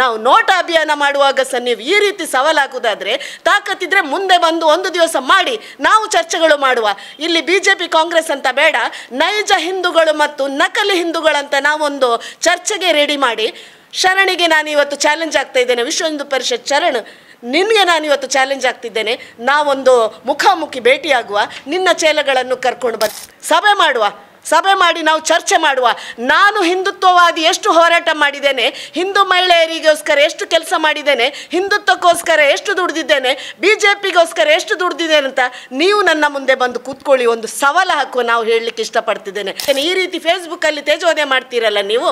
ನಾವು ನೋಟ ಅಭಿಯಾನ ಮಾಡುವಾಗ ಸಹ ನೀವು ಈ ರೀತಿ ಸವಾಲಾಗುವುದಾದರೆ ತಾಕತ್ತಿದ್ರೆ ಮುಂದೆ ಬಂದು ಒಂದು ದಿವಸ ಮಾಡಿ ನಾವು ಚರ್ಚೆಗಳು ಮಾಡುವ ಇಲ್ಲಿ ಬಿ ಜೆ ಪಿ ಕಾಂಗ್ರೆಸ್ ಅಂತ ಬೇಡ ನೈಜ ಹಿಂದೂಗಳು ಮತ್ತು ನಕಲಿ ಹಿಂದೂಗಳಂತ ನಾವೊಂದು ಚರ್ಚೆಗೆ ರೆಡಿ ಮಾಡಿ ಶರಣಿಗೆ ನಾನು ಇವತ್ತು ಚಾಲೆಂಜ್ ಆಗ್ತಾ ಇದ್ದೇನೆ ವಿಶ್ವ ಹಿಂದೂ ಪರಿಷತ್ ಶರಣ್ ನಿನಗೆ ನಾನು ಇವತ್ತು ಚಾಲೆಂಜ್ ಆಗ್ತಿದ್ದೇನೆ ನಾವೊಂದು ಮುಖಾಮುಖಿ ಭೇಟಿಯಾಗುವ ನಿನ್ನ ಚೇಲಗಳನ್ನು ಕರ್ಕೊಂಡು ಬರ್ತ ಸಭೆ ಮಾಡುವ ಸಭೆ ಮಾಡಿ ನಾವು ಚರ್ಚೆ ಮಾಡುವ ನಾನು ಹಿಂದುತ್ವವಾದಿ ಎಷ್ಟು ಹೋರಾಟ ಮಾಡಿದ್ದೇನೆ ಹಿಂದೂ ಮಹಿಳೆಯರಿಗೋಸ್ಕರ ಎಷ್ಟು ಕೆಲಸ ಮಾಡಿದ್ದೇನೆ ಹಿಂದುತ್ವಕ್ಕೋಸ್ಕರ ಎಷ್ಟು ದುಡಿದಿದ್ದೇನೆ ಬಿ ಜೆ ಪಿಗೋಸ್ಕರ ಎಷ್ಟು ದುಡಿದಿದ್ದೇನೆ ಅಂತ ನೀವು ನನ್ನ ಮುಂದೆ ಬಂದು ಕೂತ್ಕೊಳ್ಳಿ ಒಂದು ಸವಾಲು ಹಾಕುವ ನಾವು ಹೇಳಲಿಕ್ಕೆ ಇಷ್ಟಪಡ್ತಿದ್ದೇನೆ ಈ ರೀತಿ ಫೇಸ್ಬುಕ್ಕಲ್ಲಿ ತೇಜೋದಯ ಮಾಡ್ತೀರಲ್ಲ ನೀವು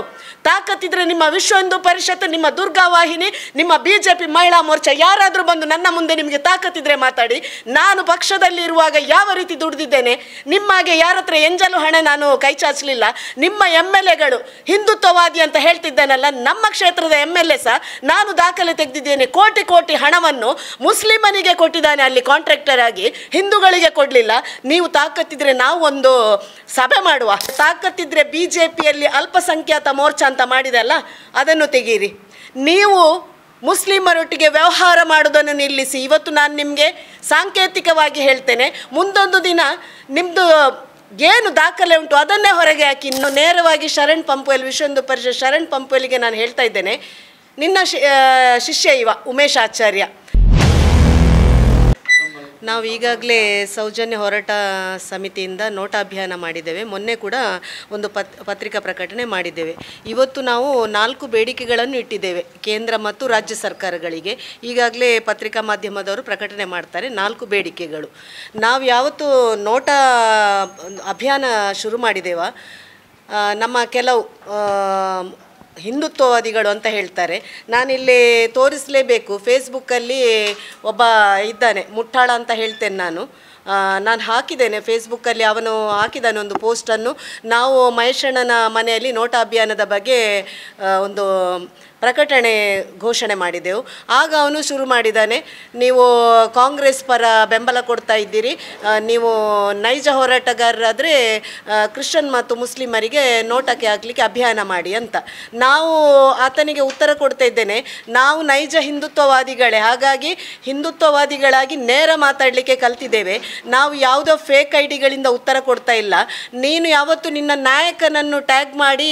ತಾಕತ್ತಿದ್ರೆ ನಿಮ್ಮ ವಿಶ್ವ ಹಿಂದೂ ಪರಿಷತ್ ನಿಮ್ಮ ದುರ್ಗಾ ವಾಹಿನಿ ನಿಮ್ಮ ಬಿ ಜೆ ಪಿ ಮಹಿಳಾ ಮೋರ್ಚಾ ಯಾರಾದರೂ ಬಂದು ನನ್ನ ಮುಂದೆ ನಿಮಗೆ ತಾಕತ್ತಿದ್ರೆ ಮಾತಾಡಿ ನಾನು ಪಕ್ಷದಲ್ಲಿ ಇರುವಾಗ ಯಾವ ರೀತಿ ದುಡಿದಿದ್ದೇನೆ ನಿಮ್ಮಾಗೆ ಯಾರತ್ರ ಎಂಜಲು ಹಣ ನಾನು ನಾನು ಕೈ ಚಾಚಲಿಲ್ಲ ನಿಮ್ಮ ಎಮ್ ಎಲ್ ಎಗಳು ಹಿಂದುತ್ವವಾದಿ ಅಂತ ಹೇಳ್ತಿದ್ದೇನಲ್ಲ ನಮ್ಮ ಕ್ಷೇತ್ರದ ಎಮ್ ಎಲ್ ಎ ಸಹ ನಾನು ದಾಖಲೆ ತೆಗೆದಿದ್ದೇನೆ ಕೋಟಿ ಕೋಟಿ ಹಣವನ್ನು ಮುಸ್ಲಿಮನಿಗೆ ಕೊಟ್ಟಿದ್ದಾನೆ ಅಲ್ಲಿ ಕಾಂಟ್ರಾಕ್ಟರ್ ಆಗಿ ಹಿಂದೂಗಳಿಗೆ ಕೊಡಲಿಲ್ಲ ನೀವು ತಾಕತ್ತಿದ್ರೆ ನಾವು ಒಂದು ಸಭೆ ಮಾಡುವ ತಾಕತ್ತಿದ್ರೆ ಬಿ ಜೆ ಪಿಯಲ್ಲಿ ಅಲ್ಪಸಂಖ್ಯಾತ ಮೋರ್ಚಾ ಅಂತ ಮಾಡಿದಲ್ಲ ಅದನ್ನು ತೆಗೀರಿ ನೀವು ಮುಸ್ಲಿಮರೊಟ್ಟಿಗೆ ವ್ಯವಹಾರ ಮಾಡೋದನ್ನು ನಿಲ್ಲಿಸಿ ಇವತ್ತು ನಾನು ನಿಮಗೆ ಸಾಂಕೇತಿಕವಾಗಿ ಹೇಳ್ತೇನೆ ಮುಂದೊಂದು ದಿನ ನಿಮ್ಮದು ಏನು ದಾಖಲೆ ಉಂಟು ಅದನ್ನೇ ಹೊರಗೆ ಹಾಕಿ ಇನ್ನು ನೇರವಾಗಿ ಶರಣ್ ವಿಶ್ವ ಹಿಂದೂ ಪರಿಷತ್ ಶರಣ್ ಪಂಪುವಲ್ಲಿಗೆ ನಾನು ಹೇಳ್ತಾ ಇದ್ದೇನೆ ನಿನ್ನ ಶಿಷ್ಯ ಇವ ಉಮೇಶ್ ಆಚಾರ್ಯ ನಾವು ಈಗಾಗಲೇ ಸೌಜನ್ಯ ಹೋರಾಟ ಸಮಿತಿಯಿಂದ ಅಭಿಯಾನ ಮಾಡಿದ್ದೇವೆ ಮೊನ್ನೆ ಕೂಡ ಒಂದು ಪತ್ ಪತ್ರಿಕಾ ಪ್ರಕಟಣೆ ಮಾಡಿದ್ದೇವೆ ಇವತ್ತು ನಾವು ನಾಲ್ಕು ಬೇಡಿಕೆಗಳನ್ನು ಇಟ್ಟಿದ್ದೇವೆ ಕೇಂದ್ರ ಮತ್ತು ರಾಜ್ಯ ಸರ್ಕಾರಗಳಿಗೆ ಈಗಾಗಲೇ ಪತ್ರಿಕಾ ಮಾಧ್ಯಮದವರು ಪ್ರಕಟಣೆ ಮಾಡ್ತಾರೆ ನಾಲ್ಕು ಬೇಡಿಕೆಗಳು ನಾವು ಯಾವತ್ತು ನೋಟಾ ಅಭಿಯಾನ ಶುರು ಮಾಡಿದ್ದೇವ ನಮ್ಮ ಕೆಲವು ಹಿಂದುತ್ವವಾದಿಗಳು ಅಂತ ಹೇಳ್ತಾರೆ ನಾನಿಲ್ಲಿ ತೋರಿಸಲೇಬೇಕು ಫೇಸ್ಬುಕ್ಕಲ್ಲಿ ಒಬ್ಬ ಇದ್ದಾನೆ ಮುಟ್ಟಾಳ ಅಂತ ಹೇಳ್ತೇನೆ ನಾನು ನಾನು ಹಾಕಿದ್ದೇನೆ ಫೇಸ್ಬುಕ್ಕಲ್ಲಿ ಅವನು ಹಾಕಿದ್ದಾನೆ ಒಂದು ಪೋಸ್ಟನ್ನು ನಾವು ಮಹೇಶಣ್ಣನ ಮನೆಯಲ್ಲಿ ನೋಟಾ ಅಭಿಯಾನದ ಬಗ್ಗೆ ಒಂದು ಪ್ರಕಟಣೆ ಘೋಷಣೆ ಮಾಡಿದೆವು ಆಗ ಅವನು ಶುರು ಮಾಡಿದ್ದಾನೆ ನೀವು ಕಾಂಗ್ರೆಸ್ ಪರ ಬೆಂಬಲ ಕೊಡ್ತಾ ಇದ್ದೀರಿ ನೀವು ನೈಜ ಹೋರಾಟಗಾರರಾದರೆ ಕ್ರಿಶ್ಚನ್ ಮತ್ತು ಮುಸ್ಲಿಮರಿಗೆ ನೋಟಕ್ಕೆ ಹಾಕಲಿಕ್ಕೆ ಅಭಿಯಾನ ಮಾಡಿ ಅಂತ ನಾವು ಆತನಿಗೆ ಉತ್ತರ ಕೊಡ್ತಾ ಇದ್ದೇನೆ ನಾವು ನೈಜ ಹಿಂದುತ್ವವಾದಿಗಳೇ ಹಾಗಾಗಿ ಹಿಂದುತ್ವವಾದಿಗಳಾಗಿ ನೇರ ಮಾತಾಡಲಿಕ್ಕೆ ಕಲ್ತಿದ್ದೇವೆ ನಾವು ಯಾವುದೋ ಫೇಕ್ ಐ ಡಿಗಳಿಂದ ಉತ್ತರ ಕೊಡ್ತಾ ಇಲ್ಲ ನೀನು ಯಾವತ್ತು ನಿನ್ನ ನಾಯಕನನ್ನು ಟ್ಯಾಗ್ ಮಾಡಿ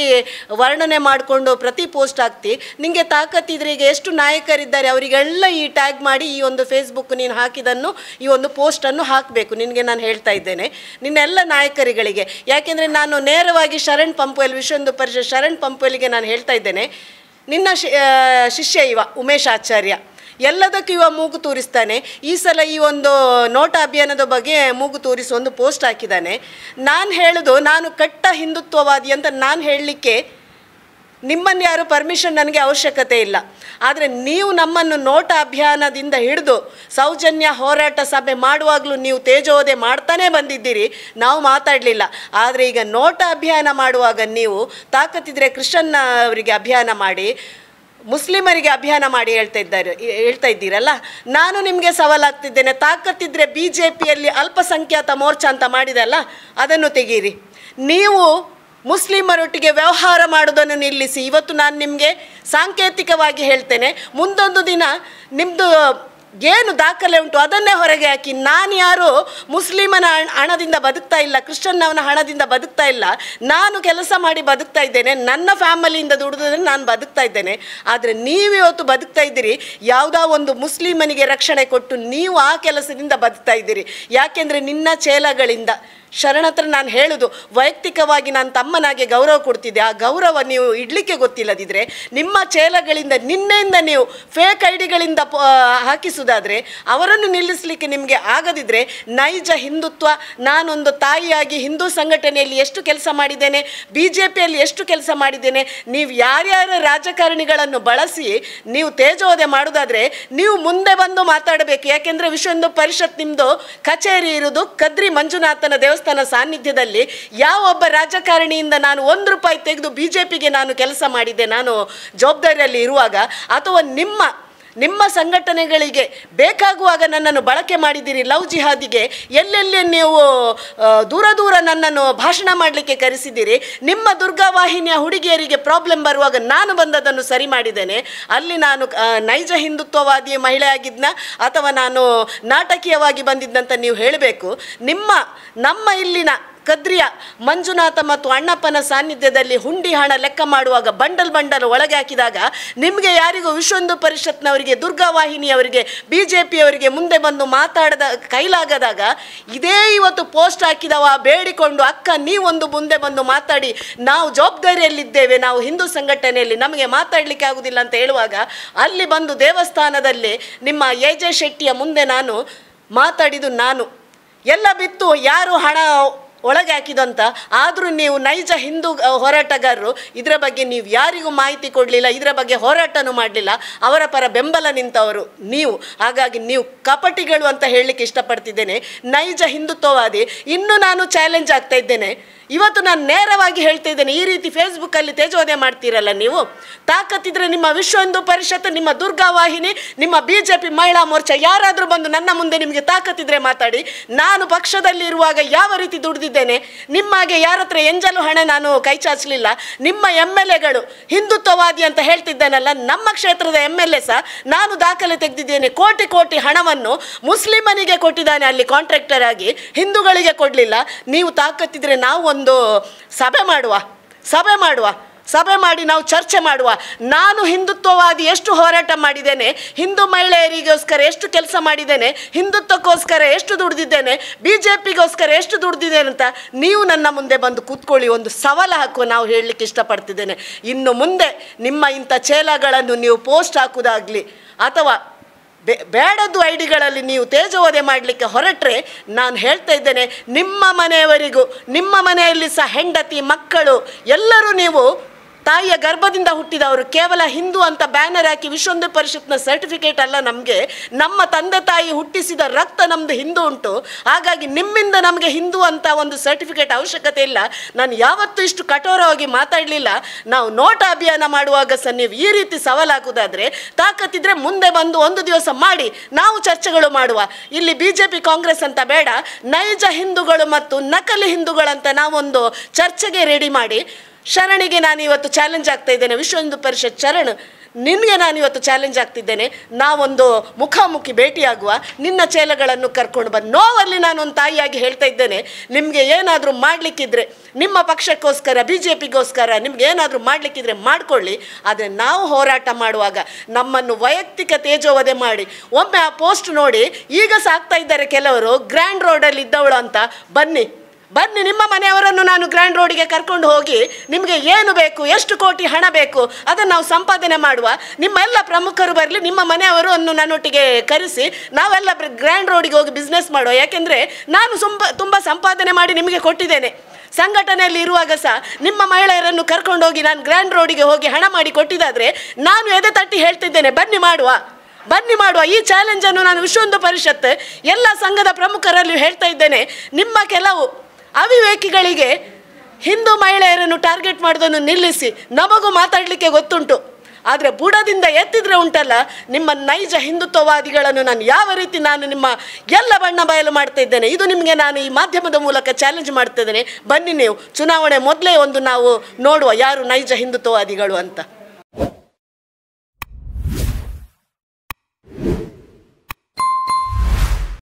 ವರ್ಣನೆ ಮಾಡಿಕೊಂಡು ಪ್ರತಿ ಪೋಸ್ಟ್ ಹಾಕ್ತಿ ನಿಮಗೆ ತಾಕತ್ತಿದ್ರೆ ಈಗ ಎಷ್ಟು ನಾಯಕರಿದ್ದಾರೆ ಅವರಿಗೆಲ್ಲ ಈ ಟ್ಯಾಗ್ ಮಾಡಿ ಈ ಒಂದು ಫೇಸ್ಬುಕ್ ನೀನು ಹಾಕಿದನ್ನು ಈ ಒಂದು ಪೋಸ್ಟನ್ನು ಹಾಕಬೇಕು ನಿನಗೆ ನಾನು ಹೇಳ್ತಾ ಇದ್ದೇನೆ ನಿನ್ನೆಲ್ಲ ನಾಯಕರಿಗಳಿಗೆ ಯಾಕೆಂದರೆ ನಾನು ನೇರವಾಗಿ ಶರಣ್ ಪಂಪುವಲ್ ವಿಶ್ವಂದು ಪರಿಷತ್ ಶರಣ್ ಪಂಪುವಲ್ಲಿಗೆ ನಾನು ಹೇಳ್ತಾ ಇದ್ದೇನೆ ನಿನ್ನ ಶಿಷ್ಯ ಇವ ಉಮೇಶ್ ಆಚಾರ್ಯ ಎಲ್ಲದಕ್ಕೂ ಇವ ಮೂಗು ತೂರಿಸ್ತಾನೆ ಈ ಸಲ ಈ ಒಂದು ನೋಟ ಅಭಿಯಾನದ ಬಗ್ಗೆ ಮೂಗು ತೂರಿಸಿ ಒಂದು ಪೋಸ್ಟ್ ಹಾಕಿದ್ದಾನೆ ನಾನು ಹೇಳೋದು ನಾನು ಕಟ್ಟ ಹಿಂದುತ್ವವಾದಿ ಅಂತ ನಾನು ಹೇಳಲಿಕ್ಕೆ ನಿಮ್ಮನ್ನು ಯಾರು ಪರ್ಮಿಷನ್ ನನಗೆ ಅವಶ್ಯಕತೆ ಇಲ್ಲ ಆದರೆ ನೀವು ನಮ್ಮನ್ನು ನೋಟ ಅಭಿಯಾನದಿಂದ ಹಿಡಿದು ಸೌಜನ್ಯ ಹೋರಾಟ ಸಭೆ ಮಾಡುವಾಗಲೂ ನೀವು ತೇಜೋದೆ ಮಾಡ್ತಾನೇ ಬಂದಿದ್ದೀರಿ ನಾವು ಮಾತಾಡಲಿಲ್ಲ ಆದರೆ ಈಗ ನೋಟ ಅಭಿಯಾನ ಮಾಡುವಾಗ ನೀವು ತಾಕತ್ತಿದ್ರೆ ಕೃಷ್ಣನ್ನ ಅವರಿಗೆ ಅಭಿಯಾನ ಮಾಡಿ ಮುಸ್ಲಿಮರಿಗೆ ಅಭಿಯಾನ ಮಾಡಿ ಹೇಳ್ತಾ ಇದ್ದಾರೆ ಹೇಳ್ತಾ ಇದ್ದೀರಲ್ಲ ನಾನು ನಿಮಗೆ ಸವಾಲಾಗ್ತಿದ್ದೇನೆ ತಾಕತ್ತಿದ್ರೆ ಬಿ ಜೆ ಪಿಯಲ್ಲಿ ಅಲ್ಪಸಂಖ್ಯಾತ ಮೋರ್ಚಾ ಅಂತ ಮಾಡಿದಲ್ಲ ಅದನ್ನು ತೆಗೀರಿ ನೀವು ಮುಸ್ಲಿಮರೊಟ್ಟಿಗೆ ವ್ಯವಹಾರ ಮಾಡೋದನ್ನು ನಿಲ್ಲಿಸಿ ಇವತ್ತು ನಾನು ನಿಮಗೆ ಸಾಂಕೇತಿಕವಾಗಿ ಹೇಳ್ತೇನೆ ಮುಂದೊಂದು ದಿನ ನಿಮ್ಮದು ಏನು ದಾಖಲೆ ಉಂಟು ಅದನ್ನೇ ಹೊರಗೆ ಹಾಕಿ ನಾನು ಯಾರು ಮುಸ್ಲಿಮನ ಹಣದಿಂದ ಬದುಕ್ತಾ ಇಲ್ಲ ಕ್ರಿಶ್ಚನ್ನವನ ಹಣದಿಂದ ಬದುಕ್ತಾ ಇಲ್ಲ ನಾನು ಕೆಲಸ ಮಾಡಿ ಬದುಕ್ತಾ ಇದ್ದೇನೆ ನನ್ನ ಫ್ಯಾಮಿಲಿಯಿಂದ ದುಡಿದ್ರೆ ನಾನು ಬದುಕ್ತಾ ಇದ್ದೇನೆ ಆದರೆ ನೀವು ಇವತ್ತು ಬದುಕ್ತಾ ಇದ್ದೀರಿ ಯಾವುದೋ ಒಂದು ಮುಸ್ಲಿಮನಿಗೆ ರಕ್ಷಣೆ ಕೊಟ್ಟು ನೀವು ಆ ಕೆಲಸದಿಂದ ಬದುಕ್ತಾ ಇದ್ದೀರಿ ಯಾಕೆಂದರೆ ನಿನ್ನ ಚೇಲಗಳಿಂದ ಶರಣ ಹತ್ರ ನಾನು ಹೇಳೋದು ವೈಯಕ್ತಿಕವಾಗಿ ನಾನು ತಮ್ಮನಾಗೆ ಗೌರವ ಕೊಡ್ತಿದ್ದೆ ಆ ಗೌರವ ನೀವು ಇಡಲಿಕ್ಕೆ ಗೊತ್ತಿಲ್ಲದಿದ್ದರೆ ನಿಮ್ಮ ಚೇಲಗಳಿಂದ ನಿನ್ನೆಯಿಂದ ನೀವು ಫೇಕ್ ಡಿಗಳಿಂದ ಹಾಕಿಸುವುದಾದರೆ ಅವರನ್ನು ನಿಲ್ಲಿಸಲಿಕ್ಕೆ ನಿಮಗೆ ಆಗದಿದ್ದರೆ ನೈಜ ಹಿಂದುತ್ವ ನಾನೊಂದು ತಾಯಿಯಾಗಿ ಹಿಂದೂ ಸಂಘಟನೆಯಲ್ಲಿ ಎಷ್ಟು ಕೆಲಸ ಮಾಡಿದ್ದೇನೆ ಬಿ ಜೆ ಪಿಯಲ್ಲಿ ಎಷ್ಟು ಕೆಲಸ ಮಾಡಿದ್ದೇನೆ ನೀವು ಯಾರ್ಯಾರ ರಾಜಕಾರಣಿಗಳನ್ನು ಬಳಸಿ ನೀವು ತೇಜೋದೆ ಮಾಡೋದಾದರೆ ನೀವು ಮುಂದೆ ಬಂದು ಮಾತಾಡಬೇಕು ಯಾಕೆಂದರೆ ವಿಶ್ವ ಹಿಂದೂ ಪರಿಷತ್ ನಿಮ್ಮದು ಕಚೇರಿ ಇರುವುದು ಕದ್ರಿ ಮಂಜುನಾಥನ ದೇವಸ್ಥಾನ ದೇವಸ್ಥಾನ ಸಾನ್ನಿಧ್ಯದಲ್ಲಿ ಯಾವೊಬ್ಬ ರಾಜಕಾರಣಿಯಿಂದ ನಾನು ಒಂದು ರೂಪಾಯಿ ತೆಗೆದು ಬಿ ಜೆ ನಾನು ಕೆಲಸ ಮಾಡಿದ್ದೆ ನಾನು ಜವಾಬ್ದಾರಿಯಲ್ಲಿ ಇರುವಾಗ ಅಥವಾ ನಿಮ್ಮ ನಿಮ್ಮ ಸಂಘಟನೆಗಳಿಗೆ ಬೇಕಾಗುವಾಗ ನನ್ನನ್ನು ಬಳಕೆ ಮಾಡಿದ್ದೀರಿ ಲವ್ ಜಿಹಾದಿಗೆ ಎಲ್ಲೆಲ್ಲಿ ನೀವು ದೂರ ದೂರ ನನ್ನನ್ನು ಭಾಷಣ ಮಾಡಲಿಕ್ಕೆ ಕರೆಸಿದ್ದೀರಿ ನಿಮ್ಮ ವಾಹಿನಿಯ ಹುಡುಗಿಯರಿಗೆ ಪ್ರಾಬ್ಲಮ್ ಬರುವಾಗ ನಾನು ಬಂದದನ್ನು ಸರಿ ಮಾಡಿದ್ದೇನೆ ಅಲ್ಲಿ ನಾನು ನೈಜ ಹಿಂದುತ್ವವಾದಿ ಮಹಿಳೆ ಅಥವಾ ನಾನು ನಾಟಕೀಯವಾಗಿ ಬಂದಿದ್ದಂತ ನೀವು ಹೇಳಬೇಕು ನಿಮ್ಮ ನಮ್ಮ ಇಲ್ಲಿನ ಕದ್ರಿಯ ಮಂಜುನಾಥ ಮತ್ತು ಅಣ್ಣಪ್ಪನ ಸಾನ್ನಿಧ್ಯದಲ್ಲಿ ಹುಂಡಿ ಹಣ ಲೆಕ್ಕ ಮಾಡುವಾಗ ಬಂಡಲ್ ಬಂಡಲ್ ಒಳಗೆ ಹಾಕಿದಾಗ ನಿಮಗೆ ಯಾರಿಗೂ ಹಿಂದೂ ಪರಿಷತ್ನವರಿಗೆ ವಾಹಿನಿಯವರಿಗೆ ಬಿ ಜೆ ಪಿಯವರಿಗೆ ಮುಂದೆ ಬಂದು ಮಾತಾಡದ ಕೈಲಾಗದಾಗ ಇದೇ ಇವತ್ತು ಪೋಸ್ಟ್ ಹಾಕಿದವ ಬೇಡಿಕೊಂಡು ಅಕ್ಕ ನೀವೊಂದು ಮುಂದೆ ಬಂದು ಮಾತಾಡಿ ನಾವು ಜವಾಬ್ದಾರಿಯಲ್ಲಿದ್ದೇವೆ ನಾವು ಹಿಂದೂ ಸಂಘಟನೆಯಲ್ಲಿ ನಮಗೆ ಮಾತಾಡಲಿಕ್ಕೆ ಆಗುದಿಲ್ಲ ಅಂತ ಹೇಳುವಾಗ ಅಲ್ಲಿ ಬಂದು ದೇವಸ್ಥಾನದಲ್ಲಿ ನಿಮ್ಮ ಎ ಜೆ ಶೆಟ್ಟಿಯ ಮುಂದೆ ನಾನು ಮಾತಾಡಿದ್ದು ನಾನು ಎಲ್ಲ ಬಿತ್ತು ಯಾರು ಹಣ ಒಳಗೆ ಹಾಕಿದಂತ ಆದರೂ ನೀವು ನೈಜ ಹಿಂದೂ ಹೋರಾಟಗಾರರು ಇದರ ಬಗ್ಗೆ ನೀವು ಯಾರಿಗೂ ಮಾಹಿತಿ ಕೊಡಲಿಲ್ಲ ಇದರ ಬಗ್ಗೆ ಹೋರಾಟನೂ ಮಾಡಲಿಲ್ಲ ಅವರ ಪರ ಬೆಂಬಲ ನಿಂತವರು ನೀವು ಹಾಗಾಗಿ ನೀವು ಕಪಟಿಗಳು ಅಂತ ಹೇಳಲಿಕ್ಕೆ ಇಷ್ಟಪಡ್ತಿದ್ದೇನೆ ನೈಜ ಹಿಂದುತ್ವವಾದಿ ಇನ್ನೂ ನಾನು ಚಾಲೆಂಜ್ ಆಗ್ತಾ ಇದ್ದೇನೆ ಇವತ್ತು ನಾನು ನೇರವಾಗಿ ಹೇಳ್ತಾ ಇದ್ದೇನೆ ಈ ರೀತಿ ಫೇಸ್ಬುಕ್ಕಲ್ಲಿ ತೇಜೋದೆ ಮಾಡ್ತೀರಲ್ಲ ನೀವು ತಾಕತ್ತಿದ್ರೆ ನಿಮ್ಮ ವಿಶ್ವ ಹಿಂದೂ ಪರಿಷತ್ ನಿಮ್ಮ ದುರ್ಗಾವಾಹಿನಿ ನಿಮ್ಮ ಬಿ ಜೆ ಪಿ ಮಹಿಳಾ ಮೋರ್ಚಾ ಯಾರಾದರೂ ಬಂದು ನನ್ನ ಮುಂದೆ ನಿಮಗೆ ತಾಕತ್ತಿದ್ರೆ ಮಾತಾಡಿ ನಾನು ಪಕ್ಷದಲ್ಲಿ ಇರುವಾಗ ಯಾವ ರೀತಿ ದುಡಿದಿದ್ದೆ ಹೇಳಿದ್ದೇನೆ ನಿಮ್ಮಾಗೆ ಯಾರ ಹತ್ರ ಎಂಜಲು ಹಣ ನಾನು ಕೈ ಚಾಚಲಿಲ್ಲ ನಿಮ್ಮ ಎಮ್ ಎಲ್ ಎಗಳು ಹಿಂದುತ್ವವಾದಿ ಅಂತ ಹೇಳ್ತಿದ್ದೇನಲ್ಲ ನಮ್ಮ ಕ್ಷೇತ್ರದ ಎಮ್ ಎಲ್ ಎ ಸಹ ನಾನು ದಾಖಲೆ ತೆಗೆದಿದ್ದೇನೆ ಕೋಟಿ ಕೋಟಿ ಹಣವನ್ನು ಮುಸ್ಲಿಮನಿಗೆ ಕೊಟ್ಟಿದ್ದಾನೆ ಅಲ್ಲಿ ಕಾಂಟ್ರಾಕ್ಟರ್ ಆಗಿ ಹಿಂದೂಗಳಿಗೆ ಕೊಡಲಿಲ್ಲ ನೀವು ತಾಕತ್ತಿದ್ರೆ ನಾವು ಒಂದು ಸಭೆ ಮಾಡುವ ಸಭೆ ಮಾಡುವ ಸಭೆ ಮಾಡಿ ನಾವು ಚರ್ಚೆ ಮಾಡುವ ನಾನು ಹಿಂದುತ್ವವಾದಿ ಎಷ್ಟು ಹೋರಾಟ ಮಾಡಿದ್ದೇನೆ ಹಿಂದೂ ಮಹಿಳೆಯರಿಗೋಸ್ಕರ ಎಷ್ಟು ಕೆಲಸ ಮಾಡಿದ್ದೇನೆ ಹಿಂದುತ್ವಕ್ಕೋಸ್ಕರ ಎಷ್ಟು ದುಡಿದಿದ್ದೇನೆ ಬಿ ಜೆ ಪಿಗೋಸ್ಕರ ಎಷ್ಟು ದುಡಿದಿದ್ದೇನೆ ಅಂತ ನೀವು ನನ್ನ ಮುಂದೆ ಬಂದು ಕೂತ್ಕೊಳ್ಳಿ ಒಂದು ಸವಾಲ ಹಾಕುವ ನಾವು ಹೇಳಲಿಕ್ಕೆ ಇಷ್ಟಪಡ್ತಿದ್ದೇನೆ ಇನ್ನು ಮುಂದೆ ನಿಮ್ಮ ಇಂಥ ಚೇಲಗಳನ್ನು ನೀವು ಪೋಸ್ಟ್ ಹಾಕುವುದಾಗಲಿ ಅಥವಾ ಬೇ ಬೇಡದ್ದು ಐಡಿಗಳಲ್ಲಿ ನೀವು ತೇಜವಧೆ ಮಾಡಲಿಕ್ಕೆ ಹೊರಟ್ರೆ ನಾನು ಹೇಳ್ತಾ ಇದ್ದೇನೆ ನಿಮ್ಮ ಮನೆಯವರಿಗೂ ನಿಮ್ಮ ಮನೆಯಲ್ಲಿ ಸಹ ಹೆಂಡತಿ ಮಕ್ಕಳು ಎಲ್ಲರೂ ನೀವು ತಾಯಿಯ ಗರ್ಭದಿಂದ ಹುಟ್ಟಿದವರು ಕೇವಲ ಹಿಂದೂ ಅಂತ ಬ್ಯಾನರ್ ಹಾಕಿ ವಿಶ್ವ ಪರಿಷತ್ನ ಸರ್ಟಿಫಿಕೇಟ್ ಅಲ್ಲ ನಮಗೆ ನಮ್ಮ ತಂದೆ ತಾಯಿ ಹುಟ್ಟಿಸಿದ ರಕ್ತ ನಮ್ಮದು ಹಿಂದೂ ಉಂಟು ಹಾಗಾಗಿ ನಿಮ್ಮಿಂದ ನಮಗೆ ಹಿಂದೂ ಅಂತ ಒಂದು ಸರ್ಟಿಫಿಕೇಟ್ ಅವಶ್ಯಕತೆ ಇಲ್ಲ ನಾನು ಯಾವತ್ತೂ ಇಷ್ಟು ಕಠೋರವಾಗಿ ಮಾತಾಡಲಿಲ್ಲ ನಾವು ನೋಟ ಅಭಿಯಾನ ಮಾಡುವಾಗ ಸಹ ನೀವು ಈ ರೀತಿ ಸವಾಲಾಗುವುದಾದರೆ ತಾಕತ್ತಿದ್ರೆ ಮುಂದೆ ಬಂದು ಒಂದು ದಿವಸ ಮಾಡಿ ನಾವು ಚರ್ಚೆಗಳು ಮಾಡುವ ಇಲ್ಲಿ ಬಿ ಜೆ ಪಿ ಕಾಂಗ್ರೆಸ್ ಅಂತ ಬೇಡ ನೈಜ ಹಿಂದೂಗಳು ಮತ್ತು ನಕಲಿ ಹಿಂದೂಗಳಂತ ನಾವೊಂದು ಚರ್ಚೆಗೆ ರೆಡಿ ಮಾಡಿ ಶರಣಿಗೆ ನಾನು ಇವತ್ತು ಚಾಲೆಂಜ್ ಆಗ್ತಾ ಇದ್ದೇನೆ ವಿಶ್ವ ಹಿಂದೂ ಪರಿಷತ್ ಶರಣ್ ನಿನಗೆ ನಾನು ಇವತ್ತು ಚಾಲೆಂಜ್ ಆಗ್ತಿದ್ದೇನೆ ನಾವೊಂದು ಮುಖಾಮುಖಿ ಭೇಟಿಯಾಗುವ ನಿನ್ನ ಚೇಲಗಳನ್ನು ಕರ್ಕೊಂಡು ಬಂದು ನೋವಲ್ಲಿ ನಾನೊಂದು ತಾಯಿಯಾಗಿ ಹೇಳ್ತಾ ಇದ್ದೇನೆ ನಿಮಗೆ ಏನಾದರೂ ಮಾಡಲಿಕ್ಕಿದ್ರೆ ನಿಮ್ಮ ಪಕ್ಷಕ್ಕೋಸ್ಕರ ಬಿ ಜೆ ಪಿಗೋಸ್ಕರ ನಿಮ್ಗೆ ಏನಾದರೂ ಮಾಡಲಿಕ್ಕಿದ್ರೆ ಮಾಡಿಕೊಳ್ಳಿ ಆದರೆ ನಾವು ಹೋರಾಟ ಮಾಡುವಾಗ ನಮ್ಮನ್ನು ವೈಯಕ್ತಿಕ ತೇಜೋವಧೆ ಮಾಡಿ ಒಮ್ಮೆ ಆ ಪೋಸ್ಟ್ ನೋಡಿ ಈಗ ಸಾಕ್ತಾ ಇದ್ದಾರೆ ಕೆಲವರು ಗ್ರ್ಯಾಂಡ್ ರೋಡಲ್ಲಿ ಇದ್ದವಳು ಅಂತ ಬನ್ನಿ ಬನ್ನಿ ನಿಮ್ಮ ಮನೆಯವರನ್ನು ನಾನು ಗ್ರ್ಯಾಂಡ್ ರೋಡಿಗೆ ಕರ್ಕೊಂಡು ಹೋಗಿ ನಿಮಗೆ ಏನು ಬೇಕು ಎಷ್ಟು ಕೋಟಿ ಹಣ ಬೇಕು ಅದನ್ನು ನಾವು ಸಂಪಾದನೆ ಮಾಡುವ ನಿಮ್ಮೆಲ್ಲ ಪ್ರಮುಖರು ಬರಲಿ ನಿಮ್ಮ ಮನೆಯವರನ್ನು ನನ್ನೊಟ್ಟಿಗೆ ಕರೆಸಿ ನಾವೆಲ್ಲ ಗ್ರ್ಯಾಂಡ್ ರೋಡಿಗೆ ಹೋಗಿ ಬಿಸ್ನೆಸ್ ಮಾಡುವ ಯಾಕೆಂದರೆ ನಾನು ತುಂಬ ತುಂಬ ಸಂಪಾದನೆ ಮಾಡಿ ನಿಮಗೆ ಕೊಟ್ಟಿದ್ದೇನೆ ಸಂಘಟನೆಯಲ್ಲಿ ಇರುವಾಗ ಸಹ ನಿಮ್ಮ ಮಹಿಳೆಯರನ್ನು ಕರ್ಕೊಂಡು ಹೋಗಿ ನಾನು ಗ್ರ್ಯಾಂಡ್ ರೋಡಿಗೆ ಹೋಗಿ ಹಣ ಮಾಡಿ ಕೊಟ್ಟಿದ್ದಾದರೆ ನಾನು ಎದೆ ತಟ್ಟಿ ಹೇಳ್ತಿದ್ದೇನೆ ಬನ್ನಿ ಮಾಡುವ ಬನ್ನಿ ಮಾಡುವ ಈ ಚಾಲೆಂಜನ್ನು ನಾನು ವಿಶ್ವೊಂದು ಪರಿಷತ್ ಎಲ್ಲ ಸಂಘದ ಪ್ರಮುಖರಲ್ಲಿ ಹೇಳ್ತಾ ಇದ್ದೇನೆ ನಿಮ್ಮ ಕೆಲವು ಅವಿವೇಕಿಗಳಿಗೆ ಹಿಂದೂ ಮಹಿಳೆಯರನ್ನು ಟಾರ್ಗೆಟ್ ಮಾಡೋದನ್ನು ನಿಲ್ಲಿಸಿ ನಮಗೂ ಮಾತಾಡಲಿಕ್ಕೆ ಗೊತ್ತುಂಟು ಆದರೆ ಬುಡದಿಂದ ಎತ್ತಿದ್ರೆ ಉಂಟಲ್ಲ ನಿಮ್ಮ ನೈಜ ಹಿಂದುತ್ವವಾದಿಗಳನ್ನು ನಾನು ಯಾವ ರೀತಿ ನಾನು ನಿಮ್ಮ ಎಲ್ಲ ಬಣ್ಣ ಬಯಲು ಮಾಡ್ತಾ ಇದ್ದೇನೆ ಇದು ನಿಮಗೆ ನಾನು ಈ ಮಾಧ್ಯಮದ ಮೂಲಕ ಚಾಲೆಂಜ್ ಮಾಡ್ತಾ ಬನ್ನಿ ನೀವು ಚುನಾವಣೆ ಮೊದಲೇ ಒಂದು ನಾವು ನೋಡುವ ಯಾರು ನೈಜ ಹಿಂದುತ್ವವಾದಿಗಳು ಅಂತ